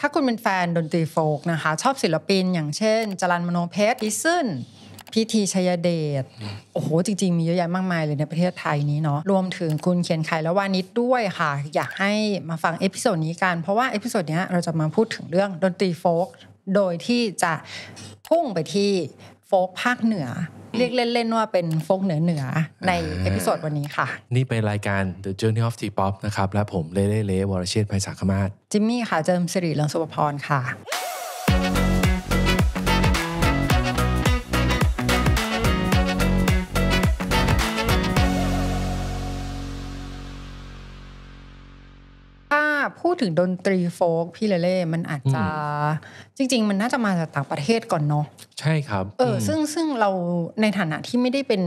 ถ้าคุณเป็นแฟนดนตรีโฟกนะคะชอบศิลปิน อย่างเช่นจรันมโนเพชรอิซึนพิธีชยเดชโอ้โหจริงๆ มีเยอะแยะมากมายเลยในประเทศไทยนี้เนาะรวมถึงคุณเขียนไขแล้วานิดด้วยค่ะ อยากให้มาฟังเอพิโซดนี้กัน เพราะว่าเอพิโซดนี้เราจะมาพูดถึงเรื่องดนตรีโฟกโดยที่จะพุ่งไปที่โฟกภาคเหนือเรียกเล่น ๆ ว่าเป็นโฟกเหนือเหนือในเอพิโซดวันนี้ค่ะ นี่เป็นรายการ The Journey of T-pop นะครับ และผมเล่เล่เล่วรเชษฐ์ไพศาลคมาศจิมมี่ค่ะ เจิมสิริเลืองสุภพรค่ะพูดถึงดนตรีโฟกพี่เลเล่มันอาจจะจริง ๆ มันน่าจะมาจากต่างประเทศก่อนเนาะใช่ครับเออซึ่งซึ่งเราในฐานะที่ไม่ได้เป็น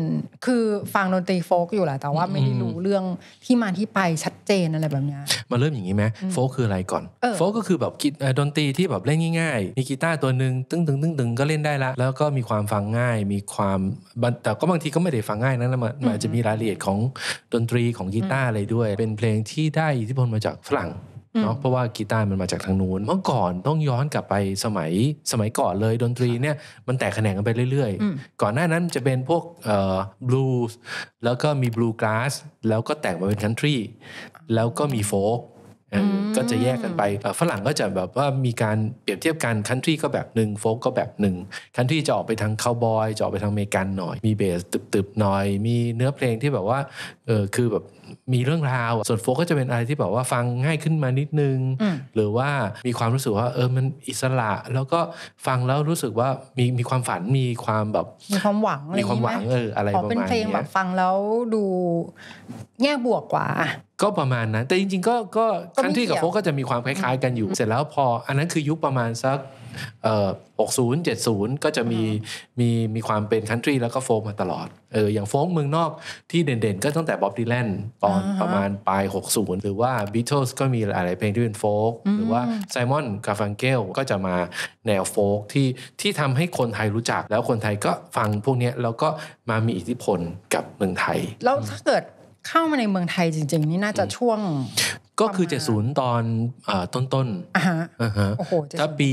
คือฟังดนตรีโฟกอยู่แหละแต่ว่าไม่ได้รู้เรื่องที่มาที่ไปชัดเจนอะไรแบบนี้ มาเริ่มอย่างนี้ไหมโฟกคืออะไรก่อน โฟกก็คือแบบดนตรีที่แบบเล่นง่ายๆมีกีตาร์ตัวหนึ่งตึ้งตึ้งตึ้งตึ้งก็เล่นได้ละแล้วก็มีความฟังง่าย มีความแต่ก็บางทีก็ไม่ได้ฟังง่ายนะมันอาจจะมีรายละเอียดของดนตรีของกีตาร์อะไรด้วย เป็นเพลงที่ได้อิทธิพลมาจากฝรั่งเนาะเพราะว่ากีตาร์มันมาจากทางนู้น เมื่อก่อนต้องย้อนกลับไปสมัยสมัยก่อนเลยดนตรีเนี่ย มันแตกแขนงกันไปเรื่อยๆ ก่อนหน้านั้นจะเป็นพวกเอ่อบลูส์แล้วก็มีบลูกราส แล้วก็แตกมาเป็นคันทรีแล้วก็มีโฟกก็จะแยกกันไปฝรั่งก็จะแบบว่ามีการเปรียบเทียบกันคันทรีก็แบบหนึ่งโฟกก็แบบหนึ่งคันทรีจะออกไปทางคาวบอยจะออกไปทางเมกันหน่อย มีเบสตึบๆ หน่อย มีเนื้อเพลงที่แบบว่าเออคือแบบมีเรื่องราว ส่วนโฟกก็จะเป็นอะไรที่แบบว่าฟังง่ายขึ้นมานิดนึง หรือว่ามีความรู้สึกว่าเออมันอิสระ แล้วก็ฟังแล้วรู้สึกว่ามีมีความฝันมีความแบบมีความหวังมีความหวังเอออะไรประมาณนี้เป็นเพลงแบบฟังแล้วดูแง่บวกกว่าก็ประมาณนั้น แต่จริงๆก็ก็คันที่กับโฟก็จะมีความคล้ายๆกันอยู่เสร็จแล้วพอ อันนั้นคือยุคประมาณสักหกศูนย์เจ็ศูนย์ก็จะมีมีมีความเป็นคันทรีแล้วก็โฟกมาตลอดเอออย่างโฟกเมืองนอกที่เด่นๆก็ตั้งแต่บ๊อบดีแลนตอนประมาณปลายหกศูนย์หรือว่าบิทเทิลส์ก็มีอะไรเพลงที่เป็นโฟกหรือว่าไซมอนกาฟังเกลก็จะมาแนวโฟกที่ที่ทำให้คนไทยรู้จัก แล้วคนไทยก็ฟังพวกนี้แล้วก็มามีอิทธิพลกับเมืองไทยแล้วถ้าเกิดเข้ามาในเมืองไทยจริง ๆ นี่น่าจะช่วง ก็คือ70ตอนต้นต้นอ่าฮะโอ้โหถ้าปี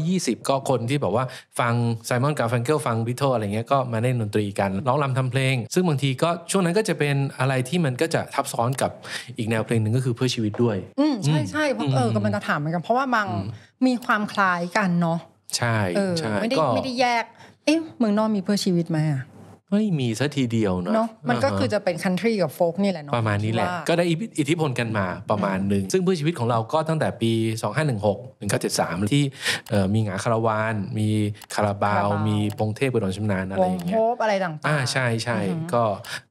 2520 ก็คนที่แบบว่าฟังไซมอนกาฟังเกิลฟังบิทเทิลอะไรเงี้ยก็มาเล่นดนตรีกันร้องรำทำเพลง ซึ่งบางทีก็ช่วงนั้นก็จะเป็นอะไรที่มันก็จะทับซ้อนกับอีกแนวเพลงหนึ่งก็คือเพื่อชีวิตด้วยอืมใช่ใช่เพราะเออกำลังจะถามเหมือนกันเพราะว่าบางมีความคล้ายกันเนาะใช่ใช่ไม่ได้ไม่ได้แยกเอ๊ะเมืองนอกมีเพื่อชีวิตไหมอ่ะไม่มีซะทีเดียวเนาะ มันก็คือจะเป็นคันทรีกับโฟกนี่แหละเนาะ ประมาณนี้แหละ ก็ได้อิทธิพลกันมาประมาณหนึ่ง ซึ่งเพื่อชีวิตของเราก็ตั้งแต่ปี 2516 1973 ที่มีหงาคาราวาน มีคาราบาว มีปงเทพบุดรชมนาญอะไรอย่างเงี้ยโฮปอะไรต่างๆอ่าใช่ใช่ก็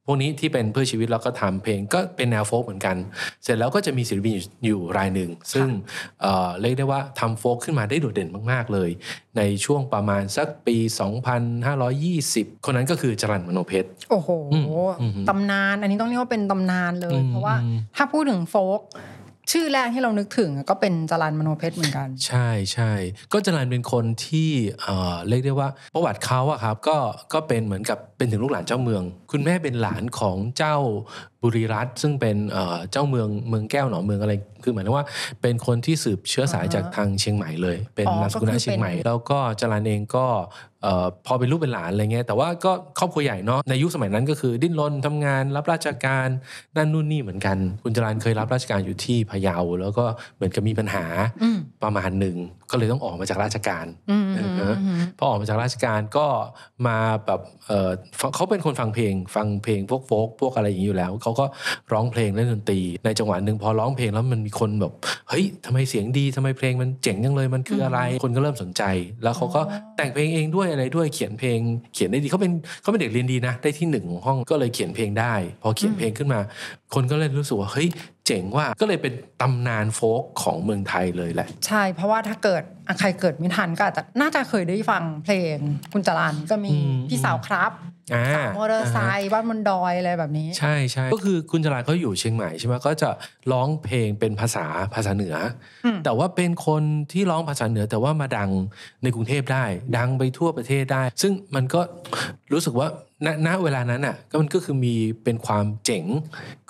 พวกนี้ที่เป็นเพื่อชีวิตแล้วก็ทำเพลงก็เป็นแนวโฟกเหมือนกัน เสร็จแล้วก็จะมีศิลปินอยู่รายหนึ่ง ซึ่งเรียกได้ว่าทำโฟกขึ้นมาได้โดดเด่นมากๆเลย ในช่วงประมาณสักปี 2520 คนนั้นก็คือจรันมโนเพชรโอ้โห ตำนาน อันนี้ต้องเรียกว่าเป็นตำนานเลย เพราะว่าถ้าพูดถึงโฟกชื่อแรกที่เรานึกถึงก็เป็นจรันมโนเพชรเหมือนกัน ใช่ใช่ก็จรันเป็นคนที่เออ่เรียกได้ว่าประวัติเขาอะครับก็ก็เป็นเหมือนกับเป็นถึงลูกหลานเจ้าเมือง คุณแม่เป็นหลานของเจ้าบุรีรัตซึ่งเป็นเออ่เจ้าเมืองเมืองแก้วหนองเมืองอะไรคือหมายถึงว่า เป็นคนที่สืบเชื้อสายจากทางเชียงใหม่เลย เป็นนามสกุลเชียงใหม่ แล้วก็จรันเองก็ออพอเป็นลูกเป็นหลานอะไรเงี้ยแต่ว่าก็ครอบครัวใหญ่เนาะในยุคสมัยนั้นก็คือดิ้นรนทำงานรับราชการนั่นนู่นนี่เหมือนกันคุณจรานเคยรับราชการอยู่ที่พะเยาแล้วก็เหมือนกับมีปัญหาประมาณหนึ่งก็เลยต้องออกมาจากราชการพอออกมาจากราชการก็มาแบบเเขาเป็นคนฟังเพลง ฟังเพลงพวกโฟกพวกอะไรอย่างนี้อยู่แล้ว เขาก็ร้องเพลงเล่นดนตรีในจังหวะหนึ่งพอร้องเพลงแล้วมันมีคนแบบเฮ้ยทำไมเสียงดีทำไมเพลงมันเจ๋งจังเลยมันคืออะไร คนก็เริ่มสนใจ แล้วเขาก็แต่งเพลงเองด้วยอะไรด้วยเขียนเพลงเขียนได้ดีเขาเป็นเขาเป็นเด็กเรียนดีนะได้ที่หนึ่งงห้องก็เลยเขียนเพลงได้พอเขียนเพลงขึ้นมาคนก็เลยรู้สึกว่าเฮ้ยเจ๋งว่าก็เลยเป็นตำนานโฟกของเมืองไทยเลยแหละ ใช่เพราะว่าถ้าเกิดใครเกิดไม่ทันก็อาจจะน่าจะเคยได้ฟังเพลง คุณจรันก็มีพี่สาวครับสาวมอเตอร์ไซค์บ้านบนดอยอะไรแบบนี้ ใช่ใช่ก็คือคุณจราเขาอยู่เชียงใหม่ใช่ไหมก็จะร้องเพลงเป็นภาษาภาษาเหนือ แต่ว่าเป็นคนที่ร้องภาษาเหนือแต่ว่ามาดังในกรุงเทพได้ ดังไปทั่วประเทศได้ ซึ่งมันก็รู้สึกว่าณณเวลานั้นอ่ะก็มันก็คือมีเป็นความเจ๋ง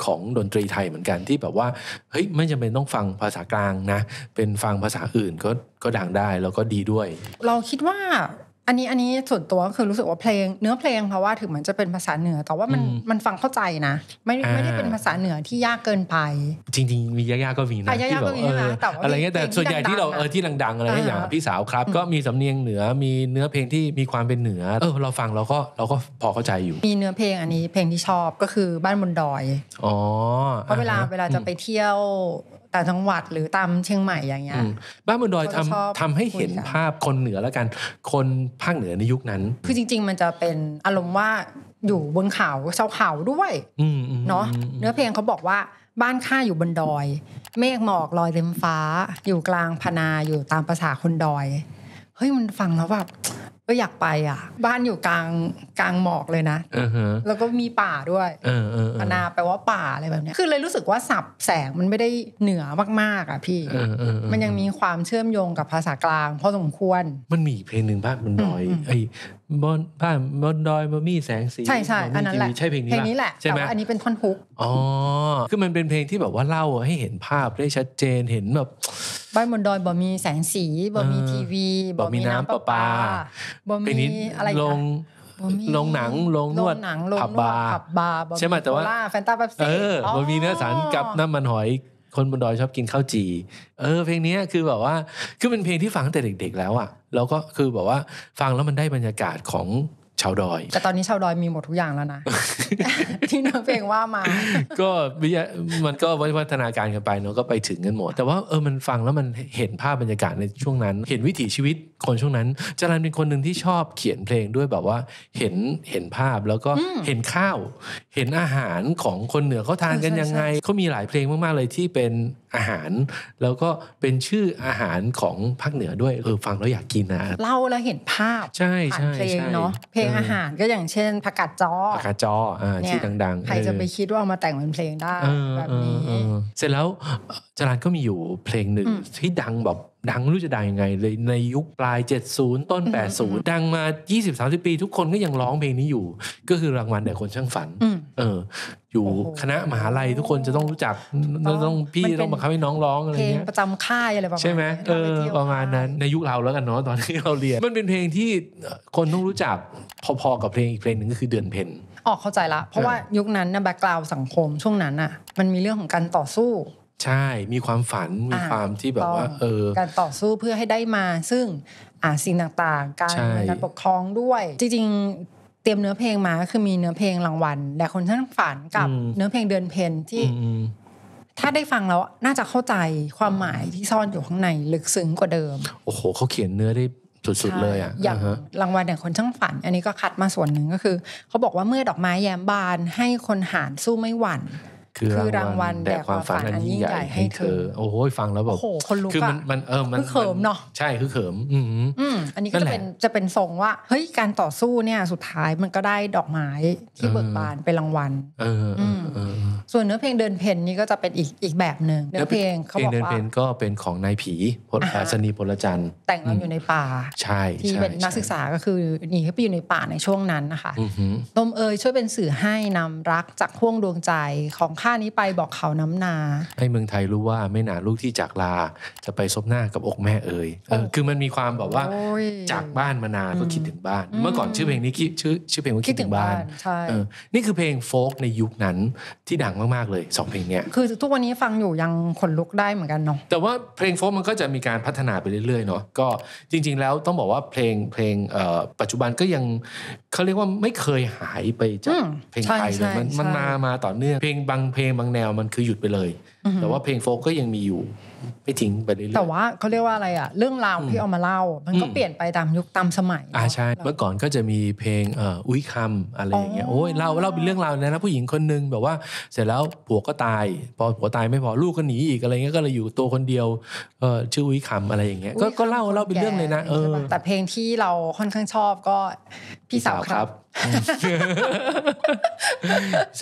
ของดนตรีไทยเหมือนกันที่แบบว่าเฮ้ยไม่จำเป็นต้องฟังภาษากลางนะ เป็นฟังภาษาอื่นก็ก็ดังได้แล้วก็ดีด้วยเราคิดว่าอันนี้อันนี้ส่วนตัวก็คือรู้สึกว่าเพลง เนื้อเพลงเพราะว่าถึงมันจะเป็นภาษาเหนือ แต่ว่ามันมันฟังเข้าใจนะ ไม่ไม่ได้เป็นภาษาเหนือที่ยากเกินไป จริง ๆ มียากๆก็มีนะที่แบบเอออะไรเงี้ยแต่ส่วนใหญ่ที่เราเออที่ดังๆอะไรอย่างพี่สาวครับก็มีสำเนียงเหนือมีเนื้อเพลงที่มีความเป็นเหนือเออเราฟังเราก็เราก็พอเข้าใจอยู่ มีเนื้อเพลงอันนี้เพลงที่ชอบก็คือบ้านบนดอย อ๋อเพราะเวลาเวลาจะไปเที่ยวต่จังหวัดหรือตามเชียงใหม่อย่างเงี้ยบ้านบนดอยทำทำให้เห็นภาพคนเหนือแล้วกัน คนภาคเหนือในยุคนั้น คือจริง ๆ มันจะเป็นอารมณ์ว่า อยู่บนเขาชาวเขาด้วยเนาะเนื้อเพลงเขาบอกว่าบ้านข้าอยู่บนดอย เมฆหมอกลอยเต็มฟ้า อยู่กลางพนาอยู่ตามภาษาคนดอยเฮ้ยมันฟังแล้วแบบก็อยากไปอ่ะ บ้านอยู่กลางกลางหมอกเลยนะอแล้วก็มีป่าด้วยอนาแปลว่าป่าอะไรแบบนี้คือเลยรู้สึกว่าสับแสงมันไม่ได้เหนือมากๆอ่ะพี่ มันยังมีความเชื่อมโยงกับภาษากลางพอสมควร มันมีเพลงหนึ่งบ้างมันน้อยไอบนบ้านบนดอยบนมีแสงสีใช่ใช่อันนั้นแหละใช่เพลงนี้เพลงนี้แหละใช่ไหมอันนี้เป็นท่อนฮุกอ๋อคือมันเป็นเพลงที่แบบว่าเล่าให้เห็นภาพได้ชัดเจนเห็นแบบบ้านบนดอยบ่ มีแสงสีบ่ มีทีวีบ่ มีน้ำประปาบ่ มีอะไรลงลงหนังลงนวดผับบาร์ใช่ไหมแต่ว่าแฟนตาแบบเออบ่ มีเนื้อสารกับน้ำมันหอยคนบนดอยชอบกินข้าวจี เออเพลงนี้คือแบบว่า คือเป็นเพลงที่ฟังตั้งแต่เด็กๆแล้วอะ่ะ แล้วก็คือแบบว่า ฟังแล้วมันได้บรรยากาศของชาวดอยแต่ตอนนี้ชาวดอยมีหมดทุกอย่างแล้วนะ ที่น้องเพลงว่ามาก็วิมันก็วัฒนาการกันไปเนาะก็ไปถึงกันหมด แต่ว่าเออมันฟังแล้วมันเห็นภาพบรรยากาศในช่วงนั้น เห็นวิถีชีวิตคนช่วงนั้น จารันเป็นคนหนึ่งที่ชอบเขียนเพลงด้วยแบบว่าเห็นเห็นภาพแล้วก็เห็นข้าว เห็นอาหารของคนเหนือเขาทานกันยังไงเขามีหลายเพลงมาก ๆ เลยที่เป็นอาหารแล้วก็เป็นชื่ออาหารของภาคเหนือด้วยเออฟังแล้วอยากกินนะเล่าแล้วเห็นภาพ ใช่ใช่เพลงเนาะเพลงอาหารก็อย่างเช่นผักกาดจอผักกาดจออชื่อดัง ๆ ใครจะไปคิดว่าเอามาแต่งเป็นเพลงได้ แบบนี้เสร็จแล้วจรันก็มีอยู่เพลงหนึ่งที่ดังแบบดังรู้จะดังยังไงเลยในยุคปลาย 70 ต้น 80 ดังมา 20-30 ปี ทุกคนก็ยังร้องเพลงนี้อยู่ ก็คือรางวัลแต่คนช่างฝัน เอออยู่คณะมหาลัยทุกคนจะต้องรู้จักต้องพี่ต้องบังคับให้น้องร้องอะไรเงี้ยประจำค่ายอะไรประมาณใช่ไหมเออประมาณนั้นในยุคเราแล้วกันเนาะตอนที่เราเรียน มันเป็นเพลงที่คนต้องรู้จักพอๆกับเพลงอีกเพลงหนึ่งก็คือเดือนเพ็ญออเข้าใจละเพราะว่ายุคนั้นนะแบ็กกราวสังคมช่วงนั้นอ่ะมันมีเรื่องของการต่อสู้ใช่ มีความฝัน มีความที่แบบว่า เออ การต่อสู้เพื่อให้ได้มา ซึ่งอ่าสิ่งต่างๆ การการปกครองด้วย จริง ๆ เตรียมเนื้อเพลงมาคือมีเนื้อเพลงรางวัลแต่คนท่านฝันกับเนื้อเพลงเดือนเพนที่ถ้าได้ฟังแล้ว น่าจะเข้าใจความหมายที่ซ่อนอยู่ข้างในลึกซึ้งกว่าเดิม โอ้โห เขาเขียนเนื้อได้สุด ๆ เลยอ่ะอย่างรางวัลแต่งคนช่างฝัน อันนี้ก็คัดมาส่วนหนึ่งก็คือเขาบอกว่าเมื่อดอกไม้แย้มบาน ให้คนหานสู้ไม่หวั่นคือรางวัลแด่ความฝันอันยิ่งใหญ่ให้เธอโอ้โหฟังแล้วแบบโอ้โหคนลุกคือมันมันเออมันคือเขิมเนาะใช่คือเขิมอืมอันนี้ก็จะเป็นจะเป็นทรงว่าเฮ้ยการต่อสู้เนี่ยสุดท้ายมันก็ได้ดอกไม้ที่เบิกบานเป็นรางวัลเออส่วนเนื้อเพลงเดินเพนนี่ก็จะเป็นอีกอีกแบบหนึ่งเนื้อเพลงเขาบอกว่าเดินเพนก็เป็นของนายผีพลสนีพลจันทร์ แต่งกันอยู่ในป่าใช่ที่เป็นนักศึกษาก็คือหนีเข้าไปอยู่ในป่าในช่วงนั้นนะคะนมเอยช่วยเป็นสื่อให้นำรักจากห่วงดวงใจของ่านี้ไปบอกเขาน้ำนาให้เมืองไทยรู้ว่าไม่นานลูกที่จากลา จะไปซบหน้ากับอกแม่เอ่ยเออคือมันมีความแบบว่าจากบ้านมานานก็คิดถึงบ้าน เมื่อก่อนชื่อเพลงนี้คิดชื่อชื่อเพลงว่าคิดถึงบ้านใช่นี่คือเพลงโฟกในยุคนั้นที่ดังมากๆเลยสองเพลงเนี้ยคือทุกวันนี้ฟังอยู่ยังขนลุกได้เหมือนกันเนาะแต่ว่าเพลงโฟกมันก็จะมีการพัฒนาไปเรื่อยๆเนาะก็จริง ๆแล้วต้องบอกว่าเพลงเพลงปัจจุบันก็ยังเขาเรียกว่าไม่เคยหายไปจากเพลงไทยเลยมันมามาต่อเนื่องเพลงบางเพลงบางแนวมันคือหยุดไปเลย แต่ว่าเพลงโฟกก็ยังมีอยู่ไม่ทิ้งไปเรื่อยแต่ว่าเขาเรียกว่าอะไรอะเรื่องราวที่เอามาเล่ามันก็เปลี่ยนไปตามยุคตามสมัยอ่าใช่เมื่อก่อนก็จะมีเพลงอุ้ยคำอะไรอย่างเงี้ยโอ้ยเล่าเล่าเป็นเรื่องราวนะนะผู้หญิงคนนึงแบบว่าเสร็จแล้วผัวก็ตายพอผัวตายไม่พอลูกก็หนีอีกอะไรเงี้ยก็เลยอยู่ตัวคนเดียวเออชื่ออุ้ยคำอะไรอย่างเงี้ยก็เล่าเล่าเป็นเรื่องเลยนะเออแต่เพลงที่เราค่อนข้างชอบก็พี่สาวครับ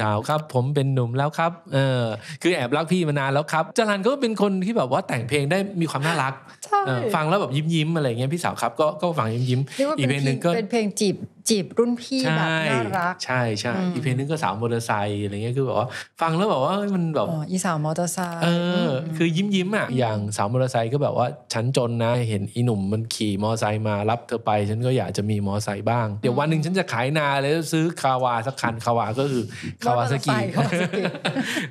สาวครับผมเป็นหนุ่มแล้วครับเออคือแอบรักพี่มานานแล้วครับจรันก็เป็นคนที่แบบว่าแต่งเพลงได้มีความน่ารัก ฟังแล้วแบบยิ้มยิ้มอะไรเงี้ยพี่สาวครับก็ก็ฟังยิ้มยิ้มอีกเพลงหนึ่งก็เป็นเพลงจีบจีบรุ่นพี่แบบน่ารัก ใช่ใช่อีเพลงนึงก็สาวมอเตอร์ไซค์อะไรเงี้ยคือแบบว่าฟังแล้วแบบว่ามันแบบอีสาวมอเตอร์ไซค์เออ คือยิ้มยิ้มอ่ะ อย่างสาวมอเตอร์ไซค์ก็แบบว่าฉันจนนะเห็นอีหนุ่มมันขี่มอเตอร์ไซค์มารับเธอไป ฉันก็อยากจะมีมอเตอร์ไซค์บ้าง เดี๋ยววันหนึ่งฉันจะขายนาแล้วซื้อคาวาสักคันคาวาก็คือคาวาสกี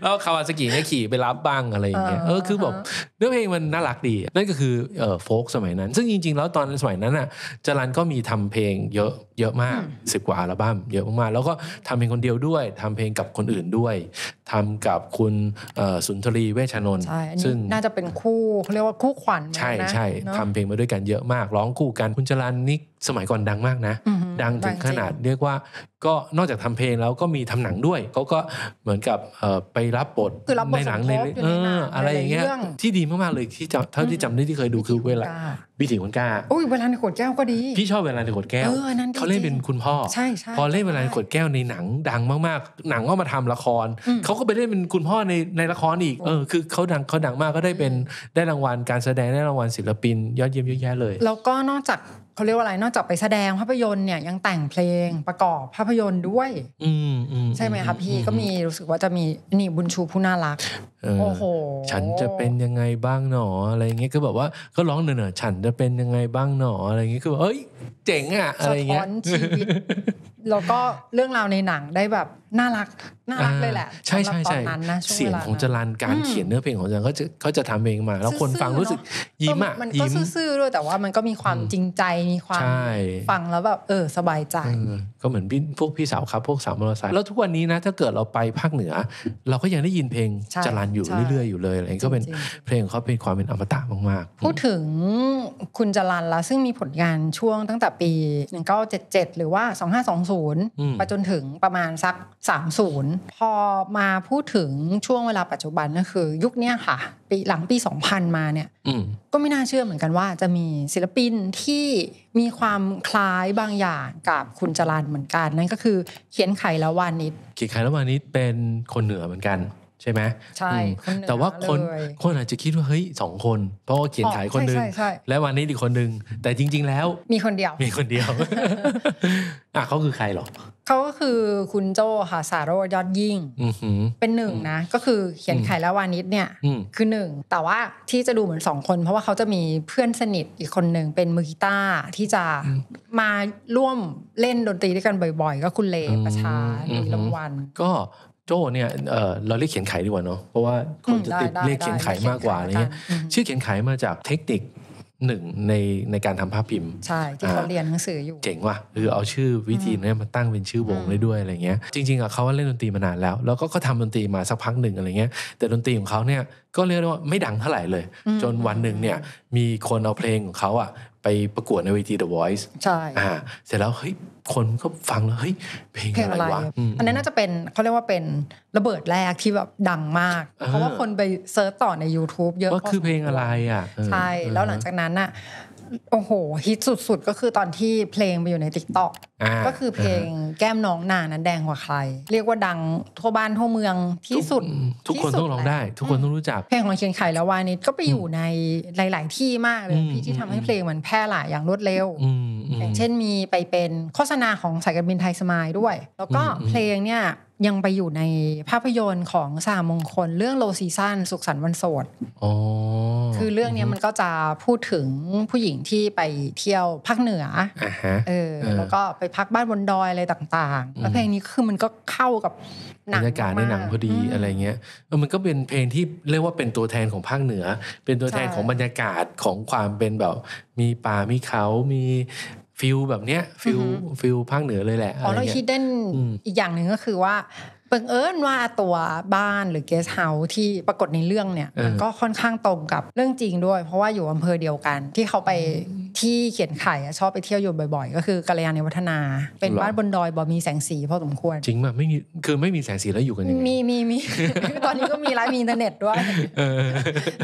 แล้วคาวาสกีเนี่ยขี่ไปรับบ้างอะไรเงี้ยเออคือแบบเนื้อเพลงมันน่ารักดีนั่นก็คือเออโฟกสมัยนั้น ซึ่งจริง ๆ แล้วตอนสมัยนั้นอ่ะจรันก็มีทำเพลงเยอะเยอะมากสิบกว่าอัลบั้มเยอะมากๆแล้วก็ทำเพลงคนเดียวด้วยทำเพลงกับคนอื่นด้วย ทำกับคุณสุนทรีเวชนนท์ซึ่งน่าจะเป็นคู่เขาเรียกว่าคู่ขวัญใช่ใช่ทำเพลงมาด้วยกันเยอะมากร้องคู่กันคุณจรันนิกสมัยก่อนดังมากนะ ดังถึงขนาดเรียกว่าก็นอกจากทำเพลงแล้วก็มีทำหนังด้วย เขาก็เหมือนกับไปรับบทในหนังในเอออะไรอย่างเงี้ยที่ดีมากๆเลยที่เท่าที่จำได้ที่เคยดูคือเวลาวิถีคนกล้าอุ้ยเวลาในขวดแก้วก็ดีพี่ชอบเวลาในขวดแก้ว เขาเล่นเป็นคุณพ่อใช่ใช่พอเล่นเวลาในขวดแก้วในหนังดังมากๆ หนังก็มาทำละครเขาก็ไปเล่นเป็นคุณพ่อในในละครอีกเออคือเขาดังเขาดังมากก็ได้เป็นได้รางวัลการแสดงได้รางวัลศิลปิน ยอดเยี่ยมเยอะแยะเลย แล้วก็นอกจากเขาเรียกว่าอะไร นอกจากไปแสดงภาพยนตร์เนี่ย ยังแต่งเพลงประกอบภาพยนตร์ด้วยอืใช่ไหมคะพี่ก็มีรู้สึกว่าจะมีนี่บุญชูผู้น่ารักออฉันจะเป็นยังไงบ้างหนออะไรเงี้ยก็แบบว่าก็ร้องเนอะฉันจะเป็นยังไงบ้างหนออะไรเงี้ยคือแบบเอ้ยเจ๋งอ่ะอะไรเงี้ยชีวิตแล้วก็เรื่องราวในหนังได้แบบน่ารักน่ารักเลยแหละใช่ใช่ใช่เสียงของจรันการเขียนเนื้อเพลงของจรันเขาจะเขาจะทำเองมา แล้วคนฟังรู้สึกยิ้มอ่ะมันก็ซื่อๆด้วยแต่ว่ามันก็มีความจริงใจมีความ ฟังแล้วแบบเออสบายใจก็เหมือนพวกพี่สาวครับพวกสาวมอเตอร์ไซค์แล้วทุกวันนี้นะถ้าเกิดเราไปภาคเหนือ เราก็ยังได้ยินเพลงจรันอยู่เรื่อยๆ อยู่เลยอะไรก็เป็นเพลงเขาเป็นความเป็นอมตะมากๆ พูดถึงคุณจรันละซึ่งมีผลงานช่วงตั้งแต่ปี 1977 หรือว่า 2520ไปจนถึงประมาณสัก 30 พอมาพูดถึงช่วงเวลาปัจจุบันก็คือยุคนี้ค่ะ ปีหลังปี 2000 มาเนี่ยก็ไม่น่าเชื่อเหมือนกันว่า จะมีศิลปินที่มีความคล้ายบางอย่างกับคุณจรันเหมือนกัน นั่นก็คือ เขียนไขแล้ววานิดเขียนไขแล้วานิดเป็นคนเหนือเหมือนกันใช่ไหมใช่ แต่ว่าคน คนอาจจะคิดว่า เฮ้ยสองคน เพราะว่าเขียนขายคนนึง และวันนี้อีกคนนึง แต่จริงๆแล้ว มีคนเดียว มีคนเดียวอ่ะเขาคือใครหรอเขาก็คือคุณโจค่ะสารโรยอดยิ่ง เป็นหนึ่งนะ ก็คือเขียนายแล้ววานิชเนี่ยคือหนึ่ง แต่ว่าที่จะดูเหมือนสองคน เพราะว่าเขาจะมีเพื่อนสนิทอีกคนหนึ่งเป็นมือกีตาร์ที่จะมาร่วมเล่นดนตรีด้วยกันบ่อยๆ ก็คุณเลประชาลีลงวันก็จ้เนี่ยเเราเรียกเขียนไขดีกว่าเนาะเพราะว่าคนจะติดเรียกเขียนไขมากกว่าอะไรเงี้ยชื่อเขียนไขมาจากเทคนิคหนึ่งในในการทำภาพพิมพ์ ใช่ที่เขาเรียนหนังสืออยู่เจ๋งว่ะคือเอาชื่อวิธีนี้มาตั้งเป็นชื่อวงได้ด้วยอะไรเงี้ยจริงๆอ่ะเขาเล่นดนตรีมานานแล้ว แล้วก็เขาทำดนตรีมาสักพักหนึ่งอะไรเงี้ยแต่ดนตรีของเขาเนี่ยก็เรียกว่าไม่ดังเท่าไหร่เลย จนวันหนึ่งเนี่ยมีคนเอาเพลงของเขาอ่ะไปประกวดในเวที The Voice ใช่อ่า เสร็จแล้วเฮ้ยคนก็ฟังแล้วเฮ้ยเพลงอะไรวะอันนั้นน่าจะเป็นเขาเรียกว่าเป็นระเบิดแรก ที่แบบดังมาก เพราะว่าคนไปเซิร์ชต่อใน YouTube เยอะว่าคือเพลงอะไรอ่ะใช่ แล้วหลังจากนั้นอ่ะโอ้โหฮิตสุดๆก็คือตอนที่เพลงไปอยู่ในติ๊กต็อกก็คือเพลงแก้มน้องนานั้นแดงกว่าใคร เรียกว่าดังทั่วบ้านทั่วเมืองที่สุด ทุกคนต้องร้องได้ ทุกคนต้องรู้จักเพลงของเชียงไข่และวานิชก็ไปอยู่ในหลาย ๆ ที่มากเลยพี่ที่ทำให้เพลงมันแพร่หลายอย่างรวดเร็วอย่างเช่นมีไปเป็นโฆษณาของสายการบินไทยสมายด้วย แล้วก็เพลงเนี่ยยังไปอยู่ในภาพยนตร์ของสามมงคลเรื่องโลซีซันสุขสันต์วันโสดคือเรื่องนี้มันก็จะพูดถึงผู้หญิงที่ไปเที่ยวภาคเหนือเออแล้วก็ไปพักบ้านบนดอยอะไรต่างๆแล้วเพลงนี้คือมันก็เข้ากับบรรยากาศในหนังพอดีอะไรเงี้ยเออมันก็เป็นเพลงที่เรียกว่าเป็นตัวแทนของภาคเหนือ เป็นตัวแทนของบรรยากาศของความเป็นแบบมีป่ามีเขามีฟิลแบบเนี้ยฟิลฟิลภาคเหนือเลยแหละอ๋อแล้วคิดเด้นอีกอย่างหนึ่งก็คือว่าบังเอิญว่าตัวบ้านหรือเกสเฮาส์ที่ปรากฏในเรื่องเนี่ย ก็ค่อนข้างตรงกับเรื่องจริงด้วยเพราะว่าอยู่อำเภอเดียวกันที่เขาไปที่เขียนไข่ชอบไปเที่ยวอยู่บ่อยๆ ก็คือกาลยาในวัฒนา เป็นบ้านบนดอยบ่มีแสงสีพอสมควร จริงปาะไม่มีคือไม่มีแสงสีแล้วอยู่กันยังไงมีมีมีตอนนี้ก็มีรลน์มีอินเทอร์เน็ตด้วย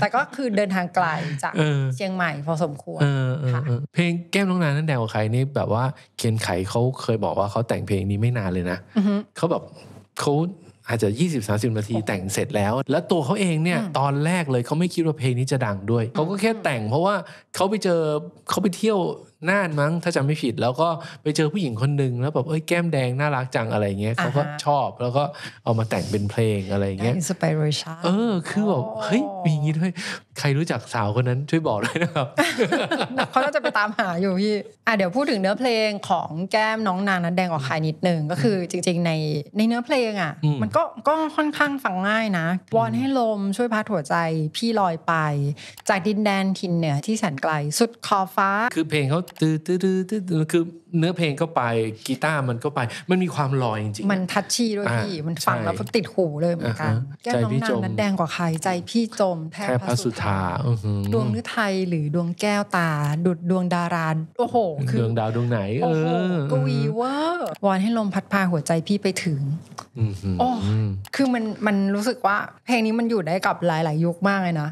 แต่ก็คือเดินทางไกลจากเชียงใหม่พอสมควรเพลงแก้มน้องนานั่นแนวใครนี่แบบว่าเขียนไข่เขาเคยบอกว่าเขาแต่งเพลงนี้ไม่นานเลยนะเขาแบบเขาอาจจะ20 30นาทีแต่งเสร็จแล้ว แล้วตัวเขาเองเนี่ย ตอนแรกเลยเขาไม่คิดว่าเพลงนี้จะดังด้วยเขาก็แค่แต่ง เพราะว่าเขาไปเจอเขาไปเที่ยวน่านมั้งถ้าจำไม่ผิดแล้วก็ไปเจอผู้หญิงคนหนึ่งแล้วแบบเอ้ยแก้มแดงน่ารักจังอะไรเงี้ยเขาก็ชอบแล้วก็เอามาแต่งเป็นเพลงอะไรเงี้ยเเออคือแบบเฮ้ยมีงี้ด้วยใครรู้จักสาวคนนั้นช่วยบอกด้วยนะครับเขาต้องจะไปตามหาอยู่พี่อ่ะเดี๋ยวพูดถึงเนื้อเพลงของแก้มน้องนางนั้นแดงออกขายนิดนึงก็คือจริงๆในในเนื้อเพลงอ่ะมันก็ก็ค่อนข้างฟังง่ายนะ วอนให้ลมช่วยพัดหัวใจพี่ลอยไป จากดินแดนทินเหนือที่แสนไกลสุดขอบฟ้า คือเพลงเขาตื้อตื้อตื้อคือเนื้อเพลงก็ไปกีตาร์มันก็ไป มันมีความลอยจริงๆมันทัชชี่ด้วยพี่ มันฟังแล้วติดหูเลยเหมือนกัน แก้วน้องนนั้นแดงกว่าใครใจพี่จมแทบพระสุธาดวงนไทยหรือดวงแก้วตาดุดดวงดาราโอ้โหคือดวงดาวดวงไหนเออกวีเวอร์วอนให้ลมพัดพาหัวใจพี่ไปถึงโอ้คือมันมันรู้สึกว่า เพลงนี้มันอยู่ได้กับหลายๆยุคมากเลยนะ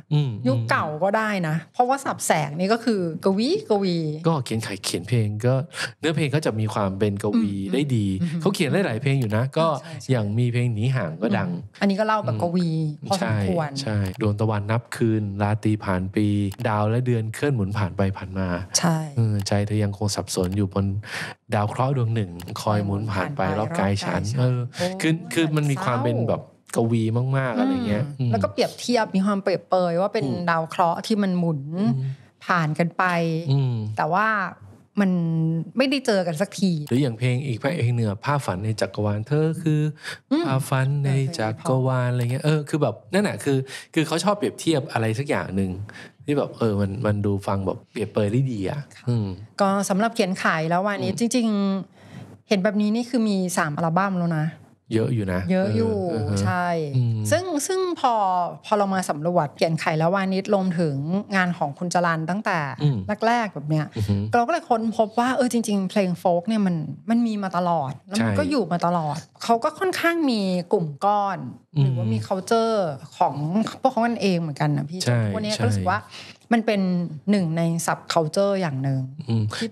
ยุคเก่าก็ได้นะเพราะว่าสับแสงนี่ก็คือกวีกวี ก็เขียนไขเขียนเพลงก็นื้อเพลงก็จะมีความเป็นกวีได้ดีเขาเขียนได้หลายเพลงอยู่นะ ก็อย่างมีเพลงหนีห่างก็ดัง อันนี้ก็เล่าแบบกวีพอสมควรใช่ดวงตะวันนับคืน ราตรีผ่านปี ดาวและเดือนเคลื่อนหมุนผ่านไปผ่านมา ใช่ใจเธอยังคงสับสนอยู่บนดาวเคราะห์ดวงหนึ่ง คอยหมุนผ่านไปรอบกายฉันเออคือคือมันมีความเป็นแบบกวีมากๆอะไรเงี้ยแล้วก็เปรียบเทียบมีความเปรียบเปยว่าเป็นดาวเคราะห์ที่มันหมุนผ่านกันไปแต่ว่ามันไม่ได้เจอกันสักที หรืออย่างเพลงอีกเพลงเหนือภาพฝันในจักรวาลเธอคือภาพฝันในจักรวาลอะไรเงี้ยเออ คือแบบนั่นแหะคือคือเขาชอบเปรียบเทียบอะไรสักอย่างหนึ่งที่แบบเออมันมันดูฟังแบบเปรียบเปยได้ดีอ่ะก็สำหรับเขียนขายแล้ววันนี้จริงๆ เห็นแบบนี้นี่คือมีสามอัลบั้มแล้วนะเยอะอยู่นะเยอะอยู่ใช่ซึ่งซึ่งพอพอเรามาสำรวจเปลี่ยนไข่แล้ววานิชลงถึงงานของคุณจรันตั้งแต่แรก ๆแบบเนี้ยเราก็เลยค้นพบว่าเออจริงๆ เพลงโฟกเนี่ยมันมันมีมาตลอดแล้วมันก็อยู่มาตลอด เขาก็ค่อนข้างมีกลุ่มก้อนหรือว่ามี c u เจอร์ของพวกเขากันเองเหมือนกันนะพี่วันนี้ก็รู้สึกว่ามันเป็นหนึ่งในซับ culture อย่างหนึ่ง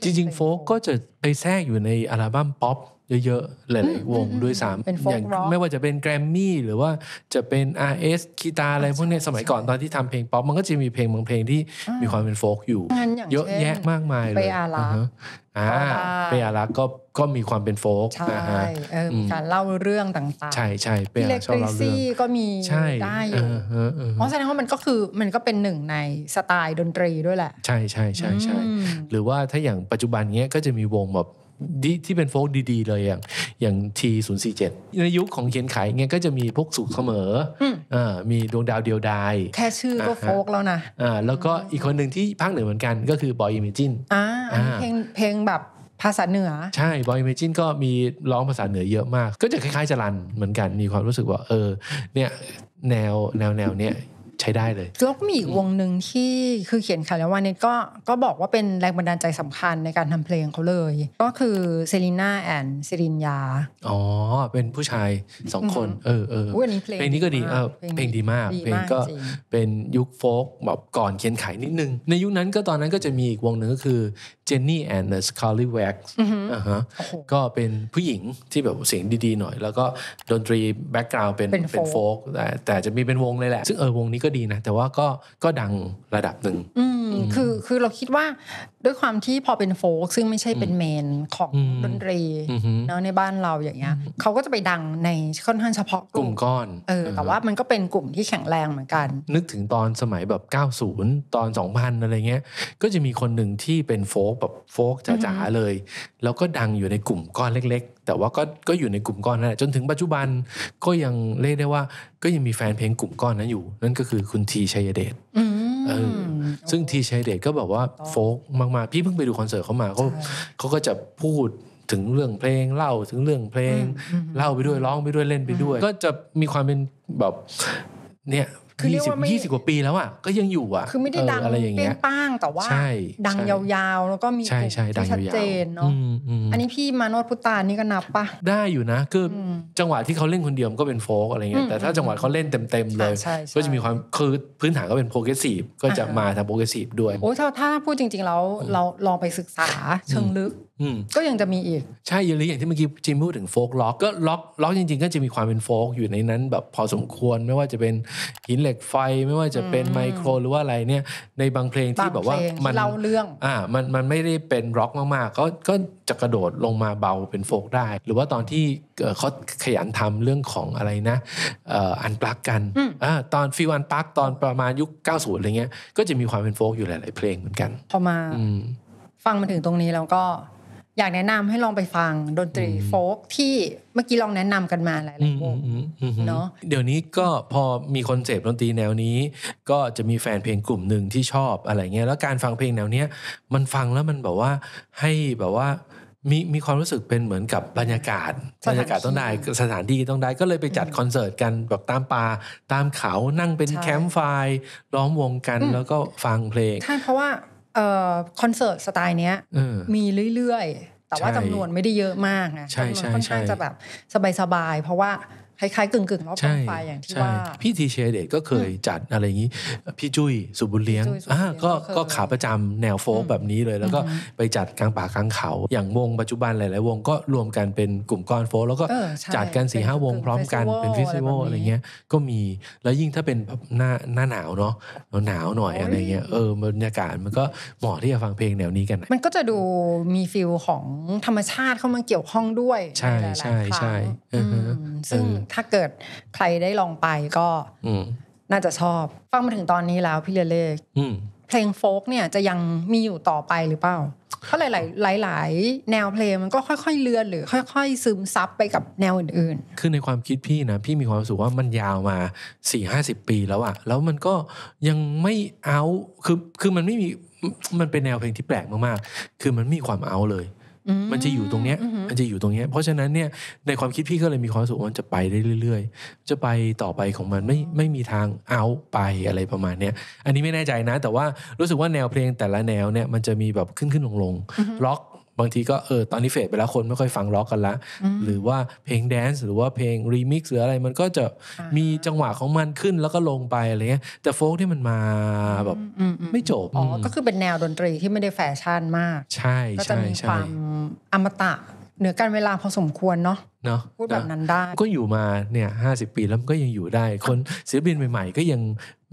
จริงๆโฟกก็จะไปแทรกอยู่ในอัลบั้มป๊อปเยอะๆหลายๆวงด้วยซ้ำอย่างไม่ว่าจะเป็นแกรมมี่ หรือว่าจะเป็น r สคีตาอะไร พวกนี้สมัยก่อนตอนที่ทำเพลงป๊อปมันก็จะมีเพลงบางเพลงที่มีความเป็นโฟกอยู่เยอะแยะมากมายเลยอ่าเปอารักก็ก็มีความเป็นโฟกนะฮะการเล่าเรื่องต่างๆใช่ใช่เปอารักชอบเล่าเรื่องก็มีได้อยู่เพราะนั้นว่ามันก็คือมันก็เป็นหนึ่งในสไตล์ดนตรีด้วยแหละ ใช่ใช่ใช่ใช่หรือว่าถ้าอย่างปัจจุบันเนี้ยก็จะมีวงแบบที่เป็นโฟกดีๆเลยอย่าง อย่างทีศูนย์สี่เจ็ดในยุคของเขียนขายเงี้ยก็จะมีพวกสุขเสมออมีดวงดาวเดียวดาย แค่ชื่อก็โฟกแล้วนะอ่าแล้วก็อีกคนหนึ่งที่ภาคเหนือเหมือนกันก็คือบอยอิมเมจินอ่าเพลงเพลงแบบภาษาเหนือ ใช่บอยเมจินก็มีร้องภาษาเหนือเยอะมาก ก็จะคล้ายๆจรันเหมือนกันมีความรู้สึกว่าเออเนี่ยแนวแนวแนวเนี้ยช้ได้เลยแล้วก็มีอีกวงหนึ่งที่คือเขียนข่าวแล้ววันนี้ก็ก็บอกว่าเป็นแรงบันดาลใจสำคัญในการทำเพลงเขาเลย ก็คือเซรีน่าแอนซิรินยาอ๋อ เป็นผู้ชายสองคนเออเออเพลงนี้ก็ดีเออเพลงดีมาก เพลงก็เป็นยุคโฟกแบบก่อนเขียนขายนิดนึง ในยุคนั้นก็ตอนนั้นก็จะมีอีกวงหนึ่งก็คือเจนนี่แอนด์สคาร์ลีแว็กซ์ก็เป็นผู้หญิงที่แบบเสียงดีๆหน่อย แล้วก็ดนตรีแบ็กกราวน์เป็นเป็นโฟกแต่จะมีเป็นวงเลยแหละซึ่งเออวงนี้ก็ดีนะแต่ว่าก็ก็ดังระดับหนึ่งคือคือเราคิดว่าด้วยความที่พอเป็นโฟกซึ่งไม่ใช่เป็นเมน ของดนตรีเนาะในบ้านเราอย่างเงี้ยเขาก็จะไปดังในค่อนข้างเฉพาะกลุ่มก้อนเออแต่ว่ามันก็เป็นกลุ่มที่แข็งแรงเหมือนกัน นึกถึงตอนสมัยแบบ90ตอน2000 อะไรเงี้ยก็จะมีคนหนึ่งที่เป็นโฟกแบบโฟกจ๋าๆเลย แล้วก็ดังอยู่ในกลุ่มก้อนเล็ก ๆ แต่ว่าก็ก็อยู่ในกลุ่มก้อนนั่นแหละจนถึงปัจจุบันก็ยังเรียกได้ว่าก็ยังมีแฟนเพลงกลุ่มก้อนนั้นอยู่นั่นก็คือคุณทีชัยเดชซึ่งทีชัยเดชก็แบบว่าโฟกมมาพี่เพิ่งไปดูคอนเสิร์ตเขามาเขาเขาก็จะพูดถึงเรื่องเพลงเล่าถึงเรื่องเพลง เล่าไปด้วยร้องไปด้วยเล่นไปด้วย ก็จะมีความเป็น แบบ เนี่ยคือเรียกว่ายี่สิบกว่าปีแล้วอ่ะก็ยังอยู่อ่ะคือไม่ได้ดังอะไรอย่างเงี้ยป้าง แต่ว่าดังยาวๆแล้วก็มีใช่ใช่ดังยาวดเจนเนาะอันนี้พี่มาโนดพุตานี่ก็นับปะได้อยู่นะคือจังหวะที่เขาเล่นคนเดียวก็เป็นโฟกอะไรเงี้ยแต่ถ้าจังหวะเขาเล่นเต็มๆเลย ก็จะมีความคือพื้นฐานก็เป็นโปรเกรสซีฟก็จะมาทางโปรเกรสซีฟด้วยโอ้ถ้าถ้าพูดจริง ๆแล้วเราลองไปศึกษาเชิงลึกก็ยังจะมีอีก ใช่หรืออย่างที่เมื่อกี้จิมพูดถึงโฟกล็อกก็ล็อกล็อกจริงๆ ก็จะมีความเป็นโฟกอยู่ในนั้น แบบพอสมควรไม่ว่าจะเป็นหินเหล็กไฟไม่ว่าจะเป็นไมโครหรือว่าอะไรเนี่ย ในบางเพลงที่แบบว่ามันเล่าเรื่องอ่ามันมันไม่ได้เป็นร็อกมากๆก็ก็จะกระโดดลงมาเบาเป็นโฟกได้ หรือว่าตอนที่เขาขยันทำเรื่องของอะไรนะอันปลักกันอตอนฟิวอันปลักตอนประมาณยุค 90 อะไรเงี้ยก็จะมีความเป็นโฟกอยู่หลายๆเพลงเหมือนกันพอมาฟังมาถึงตรงนี้แล้วก็อยากแนะนำให้ลองไปฟังดนตรีโฟกที่เมื่อกี้ลองแนะนำกันมาหลายๆวงเนาะเดี๋ยวนี้ก็พอมีคนเสพดนตรีแนวนี้ ก็จะมีแฟนเพลงกลุ่มหนึ่งที่ชอบอะไรเงี้ย แล้วการฟังเพลงแนวเนี้ยมันฟังแล้วมันแบบว่าให้แบบว่า มีมีความรู้สึกเป็นเหมือนกับบรรยากาศบรรยากาศต้องได้สถานที่ต้องได้ก็เลยไปจัดคอนเสิร์ตกันแบบตามป่าตามเขานั่งเป็นแคมป์ไฟล้อมวงกันแล้วก็ฟังเพลงใช่เพราะว่าออคอนเสิร์ตสไตล์เนี้ยมีเรื่อยๆ แต่ว่าจำนวนไม่ได้เยอะมากนะจำนวนค่อนข้างจะแบบ สบายๆ เพราะว่าคล้ายๆกึ่งๆรอบกองไฟอย่างที่ว่าพี่ทีเชเดตก็เคยจัดอะไรอย่างนี้ พี่จุ้ยสุบุญเลี้ยงอ่าก็ก็ขาประจำแนวโฟกแบบนี้เลยแล้วก็ไปจัดกลางป่ากลางเขาอย่างวงปัจจุบันหลายๆวงก็รวมกันเป็นกลุ่มก้อนโฟกแล้วก็จัดกันสี่ห้าวงพร้อมกันเป็นฟิสิวอลอะไรเงี้ย ก็มีแล้วยิ่งถ้าเป็นหน้าหน้าหนาวเนาะหนาวหน่อยอะไรเงี้ยเออบรรยากาศมันก็เหมาะที่จะฟังเพลงแนวนี้กัน มันก็จะดูมีฟิลของธรรมชาติเข้ามาเกี่ยวข้องด้วย ใช่ใช่ใช่ซึ่งถ้าเกิดใครได้ลองไปก็น่าจะชอบ ฟังมาถึงตอนนี้แล้วพี่เลเล่เพลงโฟกเนี่ยจะยังมีอยู่ต่อไปหรือเปล่าเพราะหลายๆหลาย ๆ แนวเพลงมันก็ค่อย ๆ เลือนหรือ ค่อย ๆ ซึมซับไปกับแนวอื่นๆ คือในความคิดพี่นะ พี่มีความรู้สึกว่ามันยาวมา4ี่ห้าสิบปีแล้วอะแล้วมันก็ยังไม่เอาคือคือมันไม่มีมันเป็นแนวเพลงที่แปลกมากๆ คือมันมีความเอาเลยมันจะอยู่ตรงเนี้ย มันจะอยู่ตรงเนี้ย เพราะฉะนั้นเนี่ย ในความคิดพี่ก็เลยมีความรู้สึกว่าจะไปได้เรื่อยๆ จะไปต่อไปของมันไม่ไม่มีทางเอาไปอะไรประมาณเนี้ย อันนี้ไม่แน่ใจนะ แต่ว่ารู้สึกว่าแนวเพลงแต่ละแนวเนี่ย มันจะมีแบบขึ้นขึ้นลงลงล็อกบางทีก็เออตอนนี้เฟดไปแล้วคนไม่ค่อยฟังร็อกกันละหรือว่าเพลงแดนซ์ หรือว่าเพลงรีมิกซ์หรืออะไรมันก็จะมีจังหวะของมันขึ้นแล้วก็ลงไปอะไรเงี้ยแต่โฟกที่มันมาแบบไม่จบอ๋อ ก็คือเป็นแนวดนตรีที่ไม่ได้แฟชั่นมาก ใช่ก็จะมีความอมตะเหนือการเวลาพอสมควรเนาะเนาะพูดแบบนั้นได้ ก็อยู่มาเนี่ยห้าสิบปีแล้วมันก็ยังอยู่ได้ คนศิลปินใหม่ ๆก็ยัง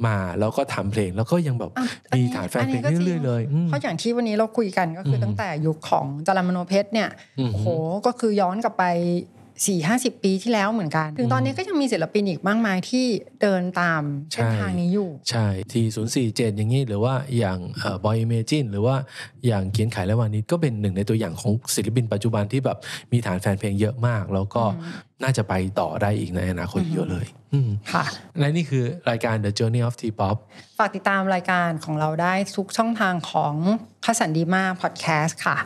มา แล้วก็ทำเพลง แล้วก็ยังแบบ มีฐานแฟนเพลงเรื่อยๆ เลย เพราะอย่างที่วันนี้เราคุยกันก็คือตั้งแต่ยุคของจารมโนเพชรเนี่ยโหก็คือย้อนกลับไปสี่ห้าสิบปีที่แล้วเหมือนกัน ถึงตอนนี้ก็ยังมีศิลปินอีกมากมายที่เดินตามเส้นทางนี้อยู่ ใช่ที่ศูนย์สี่เจ็ดอย่างนี้ หรือว่าอย่างบอยเมจินหรือว่าอย่างเขียนขายและวันนี้ก็เป็นหนึ่งในตัวอย่างของศิลปินปัจจุบันที่แบบมีฐานแฟนเพลงเยอะมาก แล้วก็น่าจะไปต่อได้อีกในอนาคตเยอะเลย ค่ะ และนี่คือรายการ The Journey of T-pop ฝากติดตามรายการของเราได้ทุกช่องทางของขสันดีมากพอดแคสต์ค่ะ